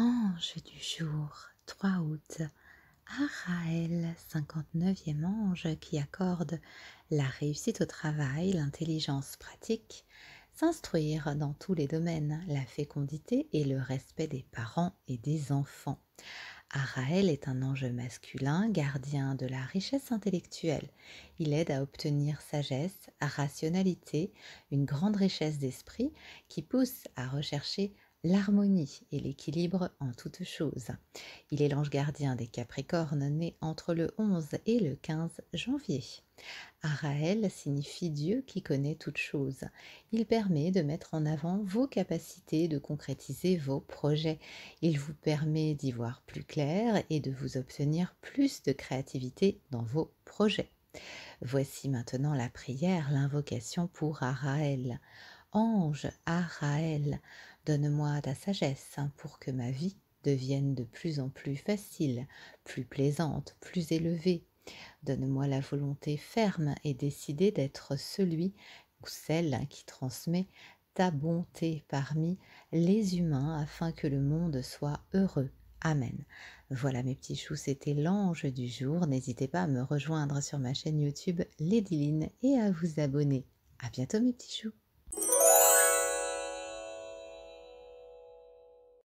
Ange du jour, 3 août, Araël, 59e ange qui accorde la réussite au travail, l'intelligence pratique, s'instruire dans tous les domaines, la fécondité et le respect des parents et des enfants. Araël est un ange masculin, gardien de la richesse intellectuelle. Il aide à obtenir sagesse, rationalité, une grande richesse d'esprit qui pousse à rechercher l'harmonie et l'équilibre en toutes choses. Il est l'ange gardien des Capricornes, né entre le 11 et le 15 janvier. Araël signifie Dieu qui connaît toutes choses. Il permet de mettre en avant vos capacités de concrétiser vos projets. Il vous permet d'y voir plus clair et de vous obtenir plus de créativité dans vos projets. Voici maintenant la prière, l'invocation pour Araël. Ange Araël, donne-moi ta sagesse hein, pour que ma vie devienne de plus en plus facile, plus plaisante, plus élevée. Donne-moi la volonté ferme et décidée d'être celui ou celle qui transmet ta bonté parmi les humains afin que le monde soit heureux. Amen. Voilà mes petits choux, c'était l'ange du jour. N'hésitez pas à me rejoindre sur ma chaîne YouTube Ladyline et à vous abonner. À bientôt mes petits choux.